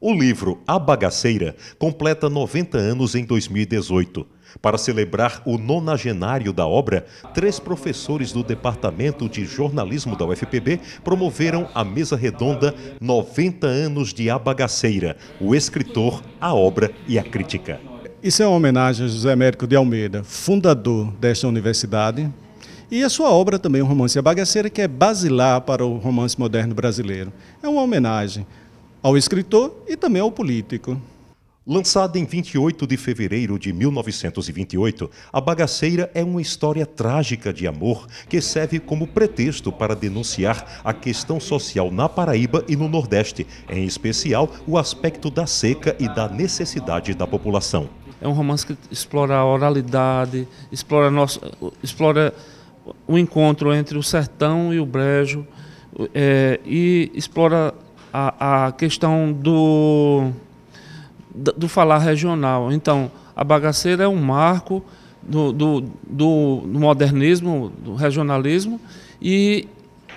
O livro A Bagaceira completa 90 anos em 2018. Para celebrar o nonagenário da obra, três professores do Departamento de Jornalismo da UFPB promoveram a mesa redonda 90 anos de Abagaceira: o escritor, a obra e a crítica. Isso é uma homenagem a José Américo de Almeida, fundador desta universidade, e a sua obra também, o romance Abagaceira, que é basilar para o romance moderno brasileiro. É uma homenagem ao escritor e também ao político. Lançada em 28 de fevereiro de 1928, A Bagaceira é uma história trágica de amor que serve como pretexto para denunciar a questão social na Paraíba e no Nordeste, em especial o aspecto da seca e da necessidade da população. É um romance que explora a oralidade, explora, nosso, explora o encontro entre o sertão e o brejo é, e explora a, a questão do, do falar regional. Então, a bagaceira é um marco do, do, do, modernismo, do regionalismo, e,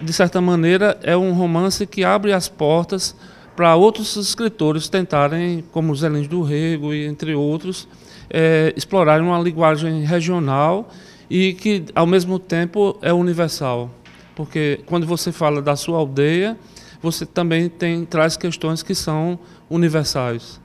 de certa maneira, é um romance que abre as portas para outros escritores tentarem, como Zelins do Rego e entre outros, é, explorarem uma linguagem regional e que, ao mesmo tempo, é universal. Porque quando você fala da sua aldeia, você também tem, traz questões que são universais.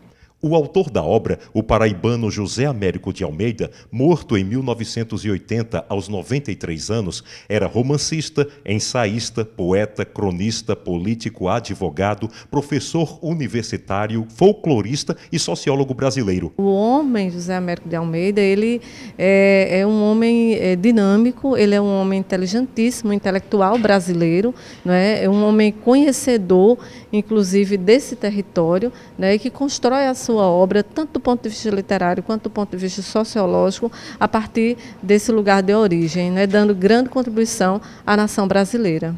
O autor da obra, o paraibano José Américo de Almeida, morto em 1980 aos 93 anos, era romancista, ensaísta, poeta, cronista, político, advogado, professor universitário, folclorista e sociólogo brasileiro. O homem José Américo de Almeida, ele é, é um homem é, dinâmico, ele é um homem inteligentíssimo, intelectual brasileiro, né? é um homem conhecedor, inclusive desse território, né? que constrói a sua sua obra, tanto do ponto de vista literário quanto do ponto de vista sociológico, a partir desse lugar de origem, né, dando grande contribuição à nação brasileira.